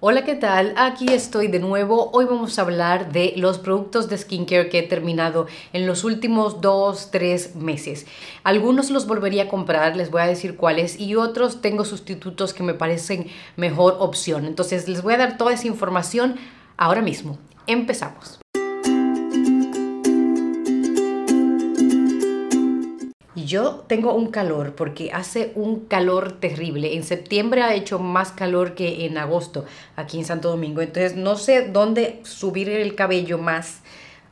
Hola, ¿qué tal? Aquí estoy de nuevo. Hoy vamos a hablar de los productos de skincare que he terminado en los últimos 2, 3 meses. Algunos los volvería a comprar, les voy a decir cuáles, y otros tengo sustitutos que me parecen mejor opción. Entonces les voy a dar toda esa información ahora mismo. Empezamos. yo tengo un calor porque hace un calor terrible. En septiembre ha hecho más calor que en agosto aquí en Santo Domingo. Entonces no sé dónde subir el cabello más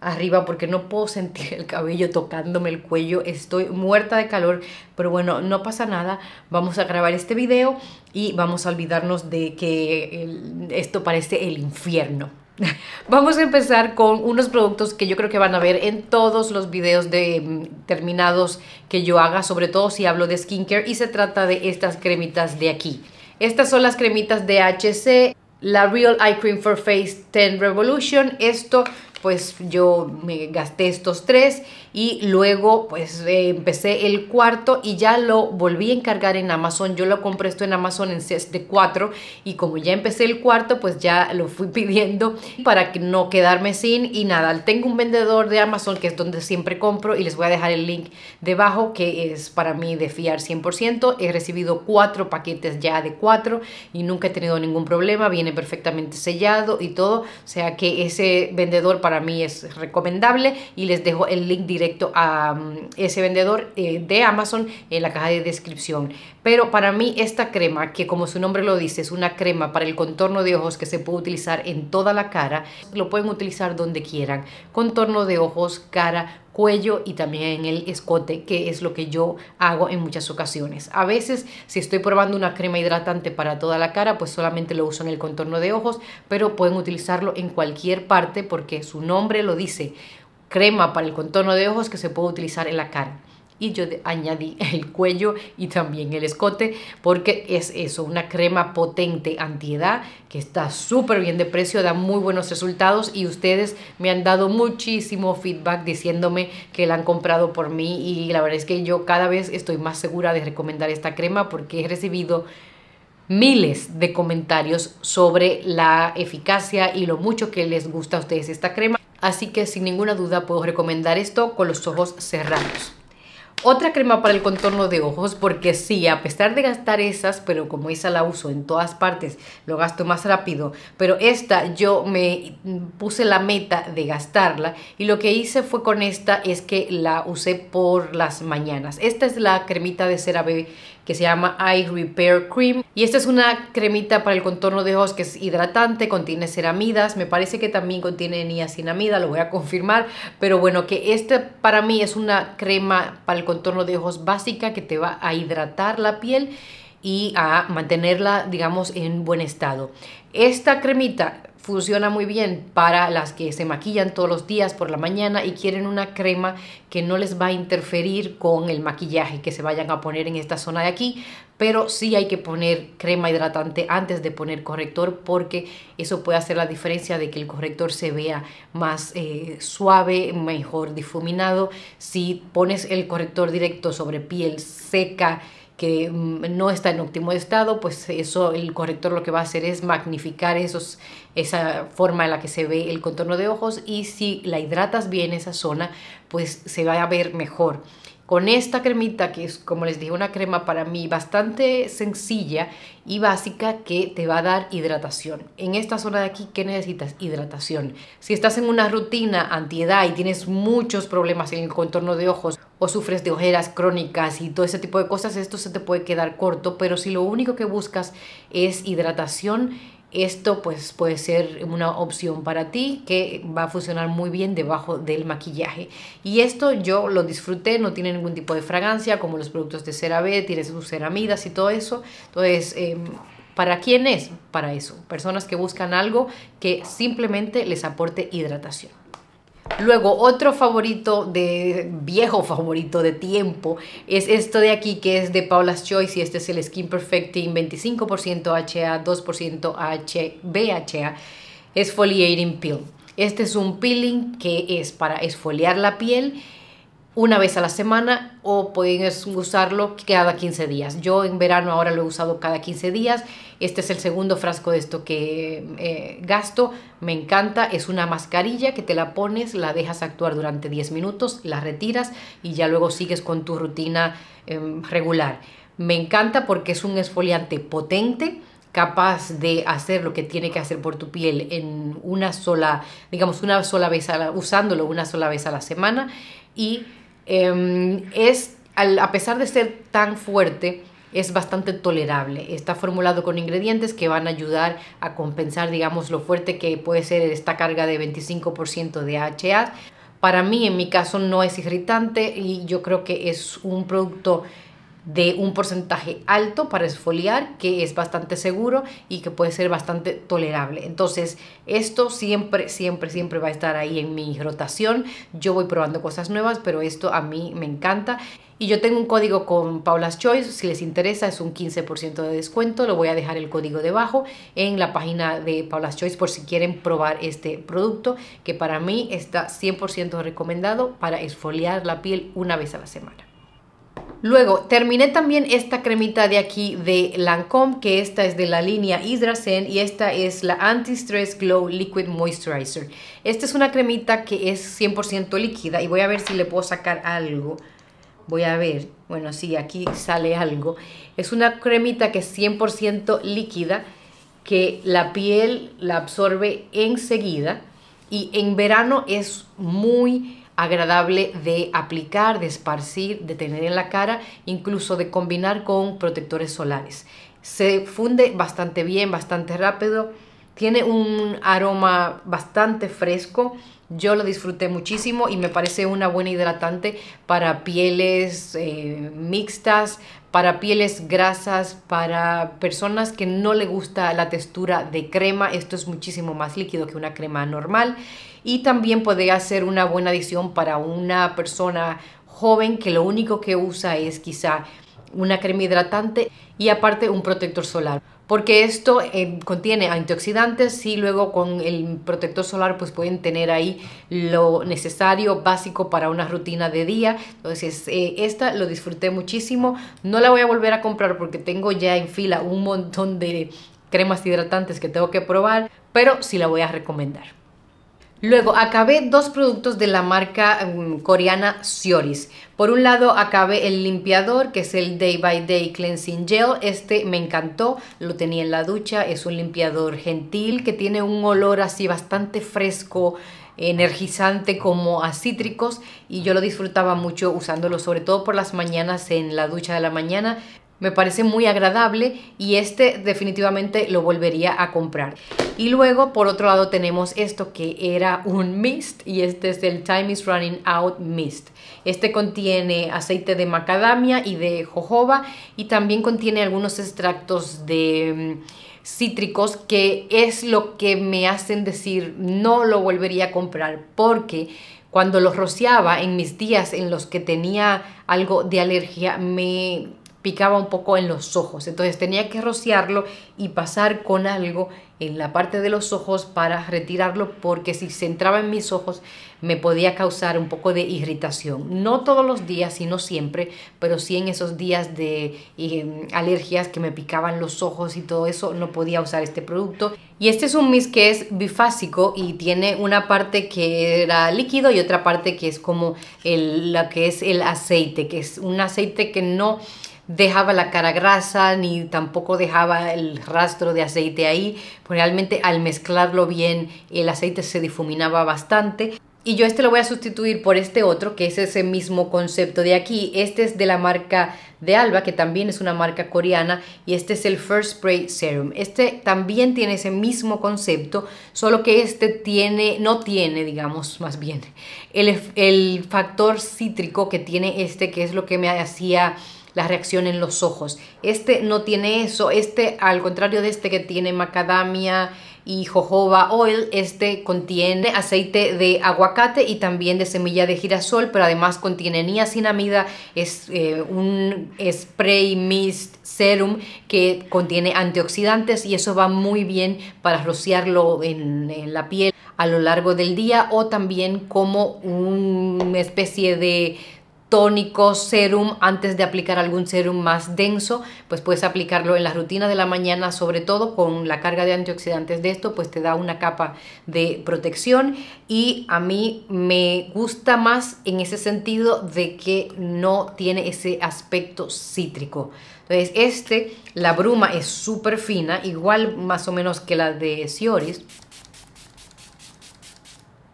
arriba porque no puedo sentir el cabello tocándome el cuello. Estoy muerta de calor, pero bueno, no pasa nada. Vamos a grabar este video y vamos a olvidarnos de que esto parece el infierno. Vamos a empezar con unos productos que yo creo que van a ver en todos los videos de mm, terminados que yo haga, sobre todo si hablo de skincare y se trata de estas cremitas de aquí. Estas son las cremitas de HC, la Real Eye Cream for Face 10 Revolution. Esto, pues yo me gasté estos tres y luego pues eh, empecé el cuarto y ya lo volví a encargar en Amazon. Yo lo compré esto en Amazon en sets de cuatro y como ya empecé el cuarto pues ya lo fui pidiendo para que no quedarme sin y nada. Tengo un vendedor de Amazon que es donde siempre compro y les voy a dejar el link debajo que es para mí de fiar 100%. He recibido cuatro paquetes ya de cuatro y nunca he tenido ningún problema. Viene perfectamente sellado y todo. O sea que ese vendedor para mí es recomendable y les dejo el link directo a mm, ese vendedor eh, de Amazon en la caja de descripción. Pero para mí esta crema, que como su nombre lo dice, es una crema para el contorno de ojos que se puede utilizar en toda la cara, lo pueden utilizar donde quieran. Contorno de ojos, cara, cuello y también en el escote, que es lo que yo hago en muchas ocasiones. A veces, si estoy probando una crema hidratante para toda la cara, pues solamente lo uso en el contorno de ojos, pero pueden utilizarlo en cualquier parte porque su nombre lo dice crema para el contorno de ojos que se puede utilizar en la cara. Y yo añadí el cuello y también el escote porque es eso, una crema potente antiedad que está súper bien de precio, da muy buenos resultados y ustedes me han dado muchísimo feedback diciéndome que la han comprado por mí y la verdad es que yo cada vez estoy más segura de recomendar esta crema porque he recibido miles de comentarios sobre la eficacia y lo mucho que les gusta a ustedes esta crema así que sin ninguna duda puedo recomendar esto con los ojos cerrados. Otra crema para el contorno de ojos, porque sí, a pesar de gastar esas, pero como esa la uso en todas partes, lo gasto más rápido, pero esta yo me puse la meta de gastarla y lo que hice fue con esta es que la usé por las mañanas. Esta es la cremita de cera bebé que se llama Eye Repair Cream. Y esta es una cremita para el contorno de ojos que es hidratante, contiene ceramidas, me parece que también contiene niacinamida, lo voy a confirmar, pero bueno, que esta para mí es una crema para el contorno de ojos básica que te va a hidratar la piel y a mantenerla, digamos, en buen estado. Esta cremita funciona muy bien para las que se maquillan todos los días por la mañana y quieren una crema que no les va a interferir con el maquillaje que se vayan a poner en esta zona de aquí, pero sí hay que poner crema hidratante antes de poner corrector porque eso puede hacer la diferencia de que el corrector se vea más eh, suave, mejor difuminado. Si pones el corrector directo sobre piel seca, que mm, no está en óptimo estado, pues eso el corrector lo que va a hacer es magnificar esos, esa forma en la que se ve el contorno de ojos y si la hidratas bien esa zona, pues se va a ver mejor. Con esta cremita, que es como les dije, una crema para mí bastante sencilla y básica que te va a dar hidratación. En esta zona de aquí, ¿qué necesitas? Hidratación. Si estás en una rutina antiedad y tienes muchos problemas en el contorno de ojos o sufres de ojeras crónicas y todo ese tipo de cosas, esto se te puede quedar corto, pero si lo único que buscas es hidratación, esto pues puede ser una opción para ti que va a funcionar muy bien debajo del maquillaje. Y esto yo lo disfruté, no tiene ningún tipo de fragancia como los productos de CeraVe, tiene sus ceramidas y todo eso. Entonces... Em, ¿Para quién es? Para eso. Personas que buscan algo que simplemente les aporte hidratación. Luego, otro favorito de viejo favorito de tiempo es esto de aquí que es de Paula's Choice y este es el Skin Perfecting 25% HA, 2% BHA, Exfoliating Peel. Este es un peeling que es para exfoliar la piel una vez a la semana o puedes usarlo cada 15 días. Yo en verano ahora lo he usado cada 15 días. Este es el segundo frasco de esto que eh, gasto. Me encanta. Es una mascarilla que te la pones, la dejas actuar durante 10 minutos, la retiras y ya luego sigues con tu rutina em, regular. Me encanta porque es un esfoliante potente capaz de hacer lo que tiene que hacer por tu piel en una sola, digamos, una sola vez usándolo una sola vez a la semana y Em, es, a pesar de ser tan fuerte, es bastante tolerable. Está formulado con ingredientes que van a ayudar a compensar, digamos, lo fuerte que puede ser esta carga de 25% de ha Para mí, en mi caso, no es irritante y yo creo que es un producto de un porcentaje alto para esfoliar que es bastante seguro y que puede ser bastante tolerable. Entonces, esto siempre, siempre, siempre va a estar ahí en mi rotación. Yo voy probando cosas nuevas, pero esto a mí me encanta. Y yo tengo un código con Paula's Choice, si les interesa es un 15% de descuento, lo voy a dejar el código debajo en la página de Paula's Choice por si quieren probar este producto que para mí está 100% recomendado para esfoliar la piel una vez a la semana. Luego, terminé también esta cremita de aquí de Lancome, que esta es de la línea HydraZen y esta es la Anti-Stress Glow Liquid Moisturizer. Esta es una cremita que es 100% líquida y voy a ver si le puedo sacar algo. Voy a ver, bueno, sí, aquí sale algo. Es una cremita que es 100% líquida, que la piel la absorbe enseguida y en verano es muy agradable de aplicar, de esparcir, de tener en la cara, incluso de combinar con protectores solares. Se funde bastante bien, bastante rápido, tiene un aroma bastante fresco. Yo lo disfruté muchísimo y me parece una buena hidratante para pieles eh, mixtas, para pieles grasas, para personas que no le gusta la textura de crema. Esto es muchísimo más líquido que una crema normal y también podría ser una buena adición para una persona joven que lo único que usa es quizá una crema hidratante y aparte un protector solar porque esto eh, contiene antioxidantes y luego con el protector solar pues pueden tener ahí lo necesario básico para una rutina de día entonces eh, esta lo disfruté muchísimo no la voy a volver a comprar porque tengo ya en fila un montón de cremas hidratantes que tengo que probar pero sí la voy a recomendar Luego acabé dos productos de la marca mm, coreana Sioris. Por un lado acabé el limpiador que es el Day by Day Cleansing Gel. Este me encantó, lo tenía en la ducha. Es un limpiador gentil que tiene un olor así bastante fresco, energizante como a cítricos y yo lo disfrutaba mucho usándolo sobre todo por las mañanas en la ducha de la mañana me parece muy agradable y este definitivamente lo volvería a comprar. Y luego por otro lado tenemos esto que era un mist y este es el Time is Running Out Mist. Este contiene aceite de macadamia y de jojoba y también contiene algunos extractos de mm, cítricos que es lo que me hacen decir no lo volvería a comprar porque cuando los rociaba en mis días en los que tenía algo de alergia me picaba un poco en los ojos. Entonces tenía que rociarlo y pasar con algo en la parte de los ojos para retirarlo porque si se entraba en mis ojos me podía causar un poco de irritación. No todos los días, sino siempre, pero sí en esos días de eh, alergias que me picaban los ojos y todo eso, no podía usar este producto. Y este es un mist que es bifásico y tiene una parte que era líquido y otra parte que es como que es el aceite, que es un aceite que no dejaba la cara grasa ni tampoco dejaba el rastro de aceite ahí. Pues realmente al mezclarlo bien el aceite se difuminaba bastante. Y yo este lo voy a sustituir por este otro, que es ese mismo concepto de aquí. Este es de la marca de Alba, que también es una marca coreana, y este es el First Spray Serum. Este también tiene ese mismo concepto, solo que este tiene, no tiene, digamos, más bien, el, el factor cítrico que tiene este, que es lo que me hacía la reacción en los ojos. Este no tiene eso, este al contrario de este que tiene macadamia y jojoba oil, este contiene aceite de aguacate y también de semilla de girasol, pero además contiene niacinamida, es eh, un spray mist serum que contiene antioxidantes y eso va muy bien para rociarlo en la piel a lo largo del día o también como una especie de tónico, serum, antes de aplicar algún serum más denso, pues puedes aplicarlo en la rutina de la mañana, sobre todo con la carga de antioxidantes de esto, pues te da una capa de protección y a mí me gusta más en ese sentido de que no tiene ese aspecto cítrico. Entonces este, la bruma es súper fina, igual más o menos que la de Sioris,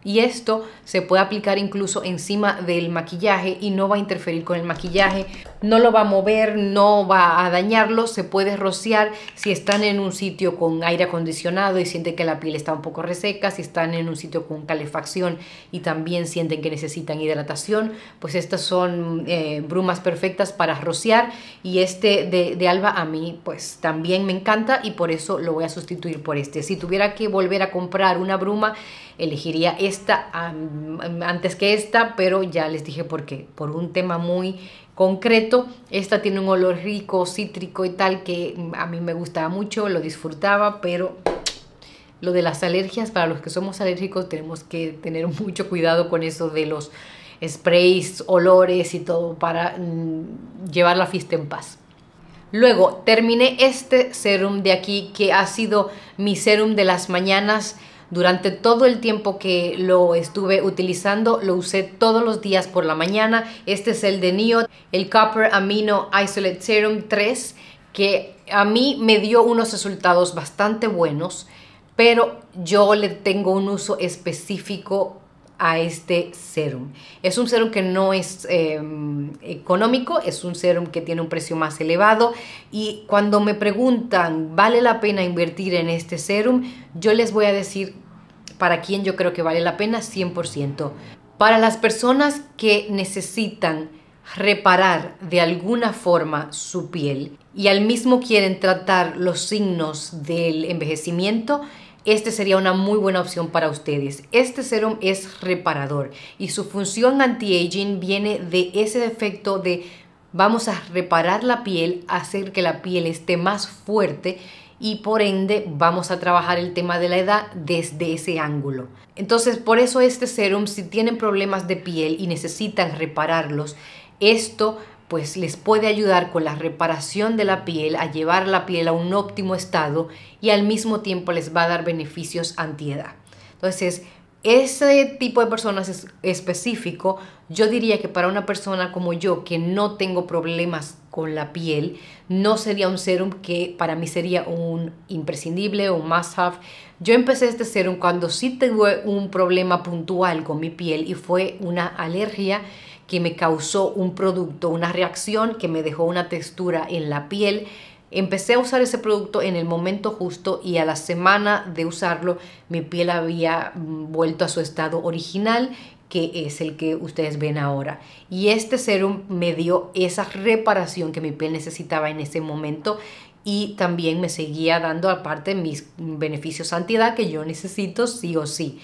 y esto se puede aplicar incluso encima del maquillaje y no va a interferir con el maquillaje no lo va a mover, no va a dañarlo, se puede rociar si están en un sitio con aire acondicionado y sienten que la piel está un poco reseca, si están en un sitio con calefacción y también sienten que necesitan hidratación, pues estas son eh, brumas perfectas para rociar y este de, Alba a mí pues también me encanta y por eso lo voy a sustituir por este. Si tuviera que volver a comprar una bruma, elegiría esta antes que esta, pero ya les dije por qué, por un tema muy concreto. Esta tiene un olor rico, cítrico y tal que a mí me gustaba mucho, lo disfrutaba, pero lo de las alergias, para los que somos alérgicos tenemos que tener mucho cuidado con eso de los sprays, olores y todo para mm, llevar la fiesta en paz. Luego terminé este serum de aquí que ha sido mi serum de las mañanas durante todo el tiempo que lo estuve utilizando, lo usé todos los días por la mañana. Este es el de NIO, el Copper Amino Isolate Serum 3, que a mí me dio unos resultados bastante buenos, pero yo le tengo un uso específico a este serum. Es un serum que no es em, económico, es un serum que tiene un precio más elevado y cuando me preguntan, ¿vale la pena invertir en este serum? Yo les voy a decir para quien yo creo que vale la pena 100%. Para las personas que necesitan reparar de alguna forma su piel y al mismo quieren tratar los signos del envejecimiento, este sería una muy buena opción para ustedes. Este serum es reparador y su función anti-aging viene de ese efecto de vamos a reparar la piel, hacer que la piel esté más fuerte y por ende vamos a trabajar el tema de la edad desde ese ángulo. Entonces, por eso este serum, si tienen problemas de piel y necesitan repararlos, esto pues les puede ayudar con la reparación de la piel a llevar la piel a un óptimo estado y al mismo tiempo les va a dar beneficios antiedad. Entonces, ese tipo de personas es específico, yo diría que para una persona como yo, que no tengo problemas con la piel, no sería un serum que para mí sería un imprescindible, un must-have. Yo empecé este serum cuando sí tuve un problema puntual con mi piel y fue una alergia que me causó un producto, una reacción que me dejó una textura en la piel Empecé a usar ese producto en el momento justo y a la semana de usarlo mi piel había mm, vuelto a su estado original que es el que ustedes ven ahora. Y este serum me dio esa reparación que mi piel necesitaba en ese momento y también me seguía dando aparte mis beneficios antiedad que yo necesito sí o sí.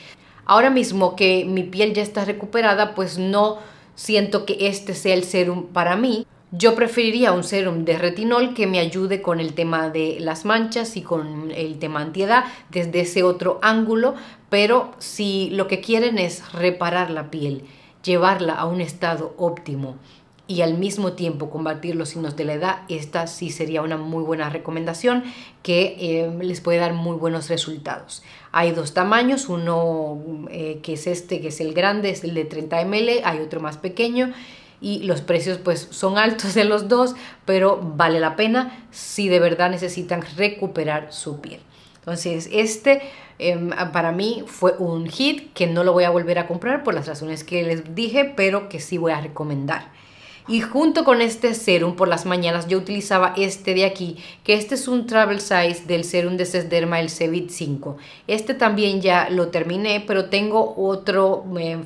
Ahora mismo que mi piel ya está recuperada, pues no siento que este sea el serum para mí. Yo preferiría un serum de retinol que me ayude con el tema de las manchas y con el tema antiedad desde ese otro ángulo, pero si lo que quieren es reparar la piel, llevarla a un estado óptimo y al mismo tiempo combatir los signos de la edad, esta sí sería una muy buena recomendación que eh, les puede dar muy buenos resultados. Hay dos tamaños, uno eh, que es este, que es el grande, es el de 30 ml, hay otro más pequeño y los precios pues son altos de los dos, pero vale la pena si de verdad necesitan recuperar su piel. Entonces este em, para mí fue un hit que no lo voy a volver a comprar por las razones que les dije, pero que sí voy a recomendar. Y junto con este serum por las mañanas yo utilizaba este de aquí, que este es un travel size del serum de Sesderma, el Cevit 5. Este también ya lo terminé, pero tengo otro em,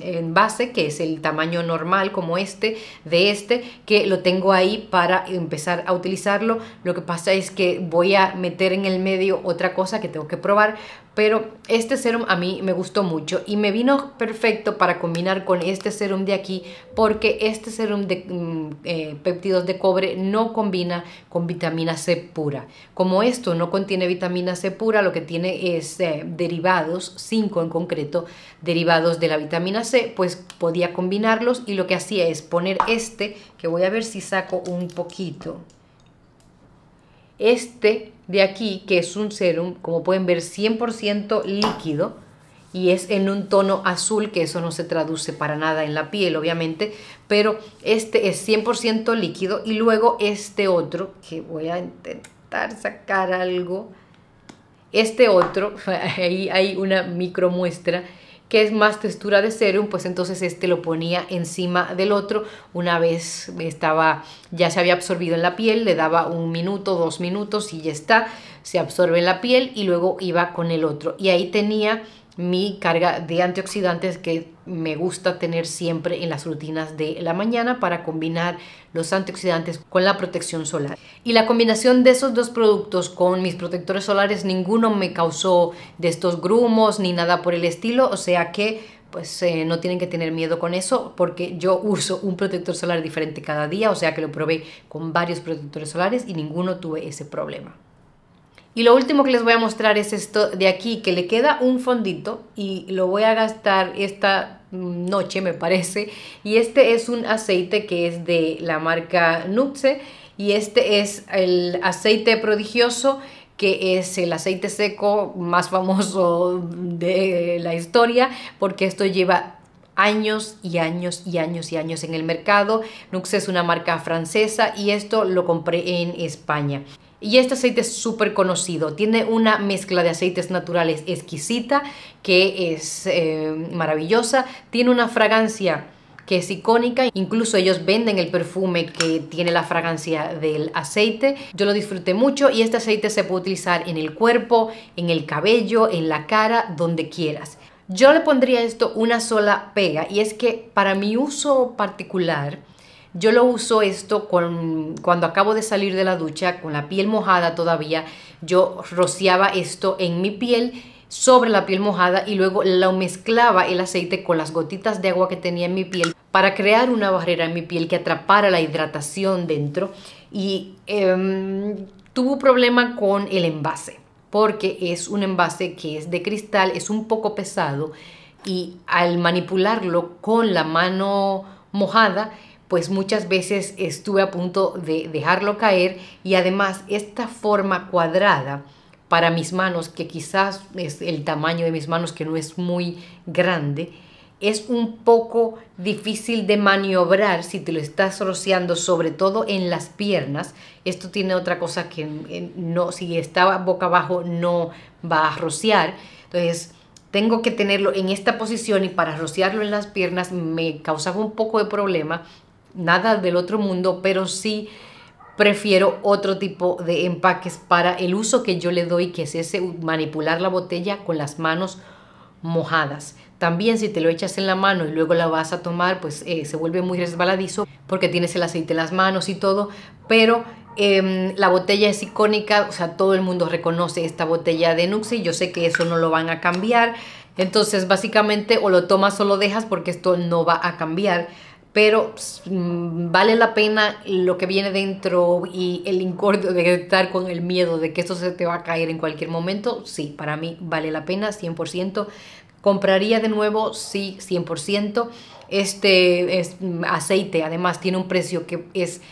envase que es el tamaño normal como este, de este, que lo tengo ahí para empezar a utilizarlo. Lo que pasa es que voy a meter en el medio otra cosa que tengo que probar, pero este serum a mí me gustó mucho y me vino perfecto para combinar con este serum de aquí porque este serum de mm, eh, péptidos de cobre no combina con vitamina C pura. Como esto no contiene vitamina C pura, lo que tiene es eh, derivados, 5 en concreto, derivados de la vitamina C, pues podía combinarlos y lo que hacía es poner este, que voy a ver si saco un poquito. Este de aquí, que es un serum, como pueden ver, 100% líquido y es en un tono azul, que eso no se traduce para nada en la piel, obviamente, pero este es 100% líquido y luego este otro, que voy a intentar sacar algo, este otro, ahí hay una micro muestra, que es más textura de serum, pues entonces este lo ponía encima del otro. Una vez estaba, ya se había absorbido en la piel, le daba un minuto, dos minutos y ya está, se absorbe en la piel y luego iba con el otro. Y ahí tenía mi carga de antioxidantes que me gusta tener siempre en las rutinas de la mañana para combinar los antioxidantes con la protección solar. Y la combinación de esos dos productos con mis protectores solares, ninguno me causó de estos grumos ni nada por el estilo, o sea que pues eh, no tienen que tener miedo con eso porque yo uso un protector solar diferente cada día, o sea que lo probé con varios protectores solares y ninguno tuve ese problema. Y lo último que les voy a mostrar es esto de aquí, que le queda un fondito y lo voy a gastar esta noche, me parece. Y este es un aceite que es de la marca Nuxe Y este es el aceite prodigioso que es el aceite seco más famoso de la historia, porque esto lleva años y años y años y años en el mercado. Nuxe es una marca francesa y esto lo compré en España. Y este aceite es súper conocido, tiene una mezcla de aceites naturales exquisita, que es eh, maravillosa, tiene una fragancia que es icónica, incluso ellos venden el perfume que tiene la fragancia del aceite. Yo lo disfruté mucho y este aceite se puede utilizar en el cuerpo, en el cabello, en la cara, donde quieras. Yo le pondría esto una sola pega y es que para mi uso particular, yo lo uso esto con, cuando acabo de salir de la ducha, con la piel mojada todavía, yo rociaba esto en mi piel sobre la piel mojada y luego lo mezclaba el aceite con las gotitas de agua que tenía en mi piel para crear una barrera en mi piel que atrapara la hidratación dentro y em, tuvo problema con el envase porque es un envase que es de cristal, es un poco pesado y al manipularlo con la mano mojada pues muchas veces estuve a punto de dejarlo caer y además esta forma cuadrada para mis manos, que quizás es el tamaño de mis manos que no es muy grande, es un poco difícil de maniobrar si te lo estás rociando, sobre todo en las piernas. Esto tiene otra cosa que eh, no, si estaba boca abajo no va a rociar. Entonces tengo que tenerlo en esta posición y para rociarlo en las piernas me causaba un poco de problema nada del otro mundo, pero sí prefiero otro tipo de empaques para el uso que yo le doy, que es ese manipular la botella con las manos mojadas. También si te lo echas en la mano y luego la vas a tomar, pues eh, se vuelve muy resbaladizo porque tienes el aceite en las manos y todo, pero em, la botella es icónica, o sea, todo el mundo reconoce esta botella de y yo sé que eso no lo van a cambiar, entonces básicamente o lo tomas o lo dejas porque esto no va a cambiar pero pues, mm, vale la pena lo que viene dentro y el incordio de estar con el miedo de que esto se te va a caer en cualquier momento, sí, para mí vale la pena 100%. Compraría de nuevo, sí, 100%. Este es, mm, aceite además tiene un precio que es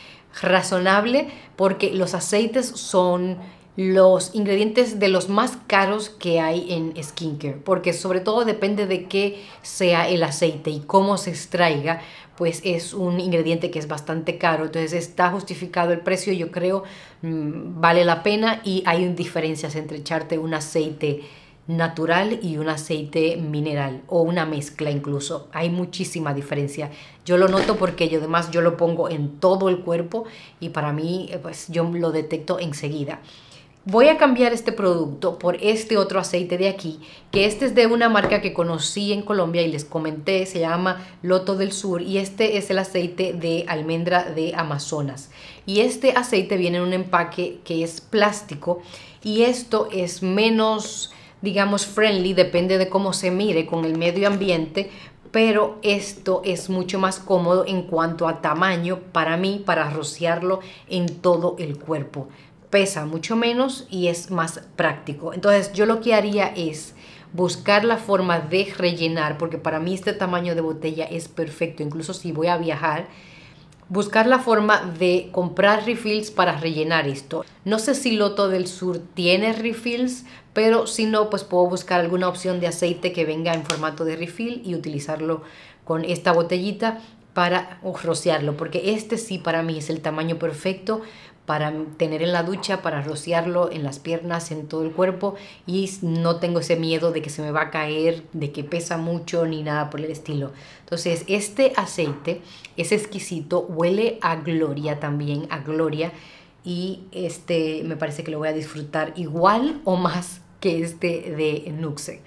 razonable porque los aceites son los ingredientes de los más caros que hay en skincare, porque sobre todo depende de qué sea el aceite y cómo se extraiga, pues es un ingrediente que es bastante caro. Entonces está justificado el precio, yo creo, mm, vale la pena y hay diferencias entre echarte un aceite natural y un aceite mineral o una mezcla incluso. Hay muchísima diferencia. Yo lo noto porque yo además yo lo pongo en todo el cuerpo y para mí pues yo lo detecto enseguida voy a cambiar este producto por este otro aceite de aquí, que este es de una marca que conocí en Colombia y les comenté, se llama Loto del Sur y este es el aceite de almendra de Amazonas. Y este aceite viene en un empaque que es plástico y esto es menos digamos friendly, depende de cómo se mire con el medio ambiente, pero esto es mucho más cómodo en cuanto a tamaño para mí para rociarlo en todo el cuerpo pesa mucho menos y es más práctico. Entonces yo lo que haría es buscar la forma de rellenar, porque para mí este tamaño de botella es perfecto, incluso si voy a viajar, buscar la forma de comprar refills para rellenar esto. No sé si Loto del Sur tiene refills, pero si no, pues puedo buscar alguna opción de aceite que venga en formato de refill y utilizarlo con esta botellita para rociarlo, porque este sí para mí es el tamaño perfecto para tener en la ducha, para rociarlo en las piernas, en todo el cuerpo y no tengo ese miedo de que se me va a caer, de que pesa mucho ni nada por el estilo. Entonces este aceite es exquisito, huele a gloria también, a gloria y este me parece que lo voy a disfrutar igual o más que este de Nuxe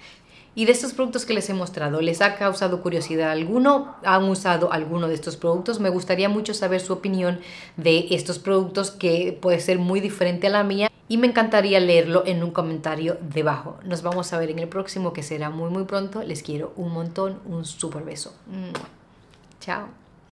y de estos productos que les he mostrado, ¿les ha causado curiosidad alguno? ¿Han usado alguno de estos productos? Me gustaría mucho saber su opinión de estos productos que puede ser muy diferente a la mía y me encantaría leerlo en un comentario debajo. Nos vamos a ver en el próximo que será muy muy pronto. Les quiero un montón, un super beso. Chao.